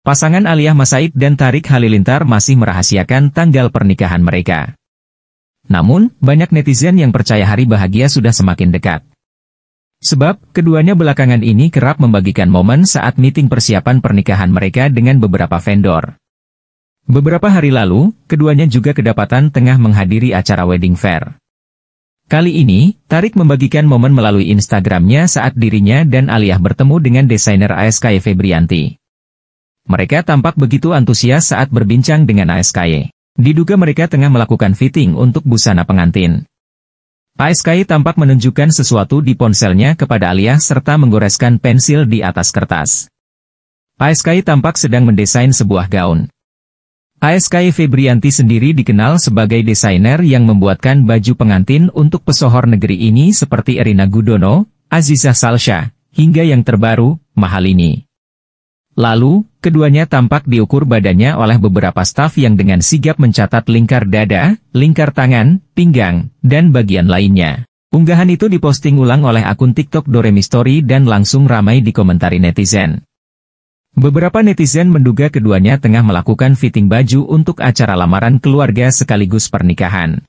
Pasangan Aliyah Masaid dan Tarik Halilintar masih merahasiakan tanggal pernikahan mereka. Namun, banyak netizen yang percaya hari bahagia sudah semakin dekat. Sebab, keduanya belakangan ini kerap membagikan momen saat meeting persiapan pernikahan mereka dengan beberapa vendor. Beberapa hari lalu, keduanya juga kedapatan tengah menghadiri acara wedding fair. Kali ini, Tarik membagikan momen melalui Instagramnya saat dirinya dan Aliyah bertemu dengan desainer ASKY e Febrianti. Mereka tampak begitu antusias saat berbincang dengan ASKY. Diduga mereka tengah melakukan fitting untuk busana pengantin. ASKY tampak menunjukkan sesuatu di ponselnya kepada Alia serta menggoreskan pensil di atas kertas. ASKY tampak sedang mendesain sebuah gaun. ASKY Febrianti sendiri dikenal sebagai desainer yang membuatkan baju pengantin untuk pesohor negeri ini seperti Erina Gudono, Aziza Salsha, hingga yang terbaru, Mahalini. Lalu, keduanya tampak diukur badannya oleh beberapa staf yang dengan sigap mencatat lingkar dada, lingkar tangan, pinggang, dan bagian lainnya. Unggahan itu diposting ulang oleh akun TikTok Doremi Story dan langsung ramai dikomentari netizen. Beberapa netizen menduga keduanya tengah melakukan fitting baju untuk acara lamaran keluarga sekaligus pernikahan.